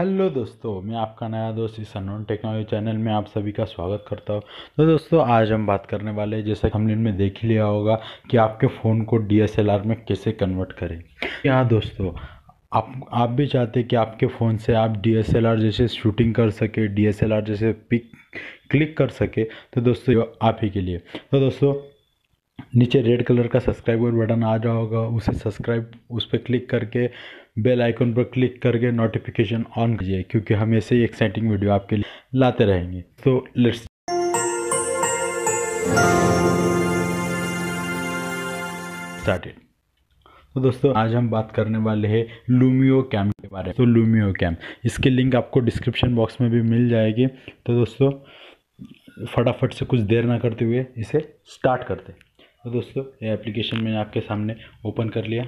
hello दोस्तों मैं आपका नया दोस्त इस अनोन टेक्नोलॉजी चैनल में आप सभी का स्वागत करता हूँ तो दोस्तों आज हम बात करने वाले हैं जैसा हमने इनमें देख ही लिया होगा कि आपके फ़ोन को डीएसएलआर में कैसे कन्वर्ट करें यहाँ दोस्तों आप आप भी चाहते कि आपके फ़ोन से आप डीएसएलआर जैसे शूटिंग कर सके डीएसएलआर जैसे पिक क्लिक कर सके तो दोस्तों आप ही के लिए तो दोस्तों नीचे रेड कलर का सब्सक्राइबर बटन आ जाओगा उसे सब्सक्राइब उस पर क्लिक करके बेल आइकन पर क्लिक करके नोटिफिकेशन ऑन कीजिए क्योंकि हम ऐसे ही एक्साइटिंग वीडियो आपके लिए लाते रहेंगे तो लेट्स स्टार्टेड तो दोस्तों आज हम बात करने वाले हैं लूमियो कैम्प के बारे में तो लूमियो कैम्प इसकी लिंक आपको डिस्क्रिप्शन बॉक्स में भी मिल जाएगी तो दोस्तों फटाफट से कुछ देर ना करते हुए इसे स्टार्ट करते तो दोस्तों ये एप्लीकेशन मैंने आपके सामने ओपन कर लिया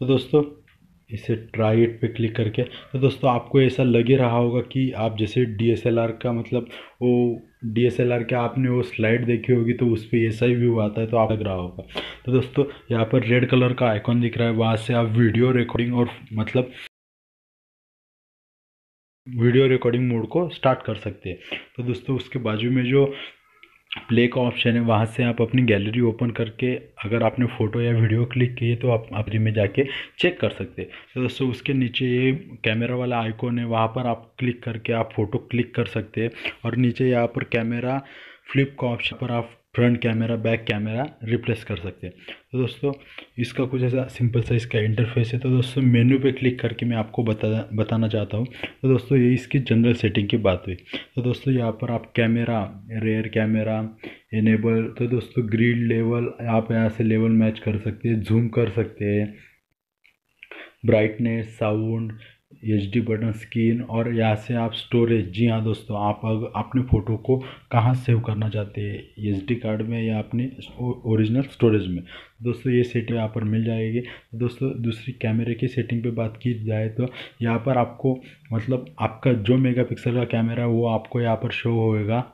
तो दोस्तों इसे ट्राई इट पे क्लिक करके तो दोस्तों आपको ऐसा लग ही रहा होगा कि आप जैसे डीएसएलआर का मतलब वो डीएसएलआर के आपने वो स्लाइड देखी होगी तो उस पर ऐसा ही व्यू आता है तो आप लग रहा होगा तो दोस्तों यहाँ पर रेड कलर का आइकॉन दिख रहा है वहाँ से आप वीडियो रिकॉर्डिंग और मतलब वीडियो रिकॉर्डिंग मोड को स्टार्ट कर सकते हैं तो दोस्तों उसके बाजू में जो प्ले का ऑप्शन है वहाँ से आप अपनी गैलरी ओपन करके अगर आपने फ़ोटो या वीडियो क्लिक किए तो आप अपनी में जाके चेक कर सकते हैं तो दोस्तों उसके नीचे ये कैमरा वाला आइकॉन है वहाँ पर आप क्लिक करके आप फ़ोटो क्लिक कर सकते हैं और नीचे यहाँ पर कैमरा फ्लिप का ऑप्शन पर आप front camera back camera replace कर सकते हैं तो दोस्तों इसका कुछ ऐसा सिंपल सा इसका इंटरफेस है तो दोस्तों मेन्यू पे क्लिक करके मैं आपको बता बताना चाहता हूँ तो दोस्तों ये इसकी जनरल सेटिंग की बात हुई तो दोस्तों यहाँ पर आप कैमरा रेयर कैमरा इनेबल तो दोस्तों ग्रीड लेवल आप यहाँ से लेवल मैच कर सकते हैं जूम कर सकते हैं brightness sound H D button screen और यहाँ से आप स्टोरेज जी हाँ दोस्तों आप अग, अपने फ़ोटो को कहाँ सेव करना चाहते हैं एच डी कार्ड में या अपने ओरिजिनल स्टोरेज में दोस्तों ये सेटिंग यहाँ पर मिल जाएगी दोस्तों दूसरी कैमरे की सेटिंग पे बात की जाए तो यहाँ पर आपको मतलब आपका जो मेगापिक्सल का कैमरा है वो आपको यहाँ पर शो होएगा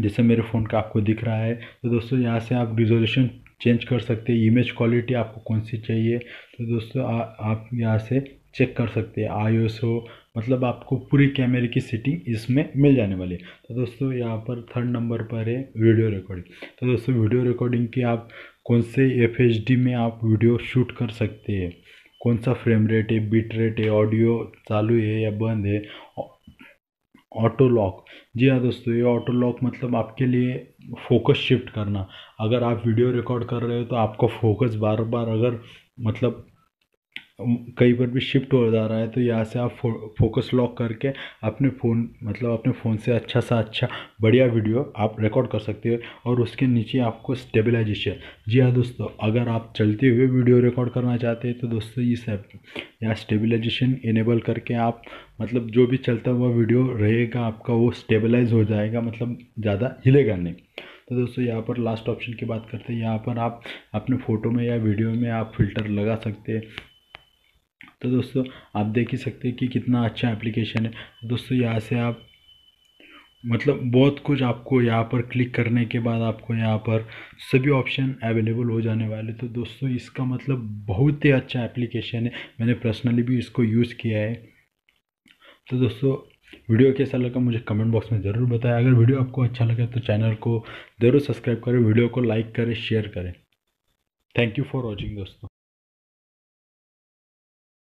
जैसे मेरे फ़ोन का आपको दिख रहा है तो दोस्तों यहाँ से आप रिजोल्यूशन चेंज कर सकते हैं इमेज क्वालिटी आपको कौन सी चाहिए तो दोस्तों आ, आप यहाँ से चेक कर सकते हैं आई मतलब आपको पूरी कैमरे की सेटिंग इसमें मिल जाने वाली है तो दोस्तों यहाँ पर थर्ड नंबर पर है वीडियो रिकॉर्डिंग तो दोस्तों वीडियो रिकॉर्डिंग की आप कौन से एफ में आप वीडियो शूट कर सकते हैं कौन सा फ्रेम रेट है बीट रेट है ऑडियो चालू है या बंद है ऑटो लॉक जी हाँ दोस्तों ये ऑटो लॉक मतलब आपके लिए फोकस शिफ्ट करना अगर आप वीडियो रिकॉर्ड कर रहे हो तो आपको फोकस बार बार अगर मतलब कहीं पर भी शिफ्ट हो जा रहा है तो यहाँ से आप फो फोकस लॉक करके अपने फ़ोन मतलब अपने फ़ोन से अच्छा सा अच्छा बढ़िया वीडियो आप रिकॉर्ड कर सकते हो और उसके नीचे आपको स्टेबलाइजेशन जी हाँ दोस्तों अगर आप चलते हुए वीडियो रिकॉर्ड करना चाहते हैं तो दोस्तों इस ऐप यहाँ स्टेबलाइजेशन इनेबल करके आप मतलब जो भी चलता हुआ वीडियो रहेगा आपका वो स्टेबलाइज हो जाएगा मतलब ज़्यादा हिलेगा नहीं तो दोस्तों यहाँ पर लास्ट ऑप्शन की बात करते हैं यहाँ पर आप अपने फ़ोटो में या वीडियो में आप फिल्टर लगा सकते हैं तो दोस्तों आप देख ही सकते हैं कि कितना अच्छा एप्लीकेशन है दोस्तों यहाँ से आप मतलब बहुत कुछ आपको यहाँ पर क्लिक करने के बाद आपको यहाँ पर सभी ऑप्शन अवेलेबल हो जाने वाले तो दोस्तों इसका मतलब बहुत ही अच्छा एप्लीकेशन है मैंने पर्सनली भी इसको यूज़ किया है तो दोस्तों वीडियो कैसा लगा मुझे कमेंट बॉक्स में ज़रूर बताएं अगर वीडियो आपको अच्छा लगे तो चैनल को ज़रूर सब्सक्राइब करें वीडियो को लाइक करें शेयर करें थैंक यू फॉर वॉचिंग दोस्तों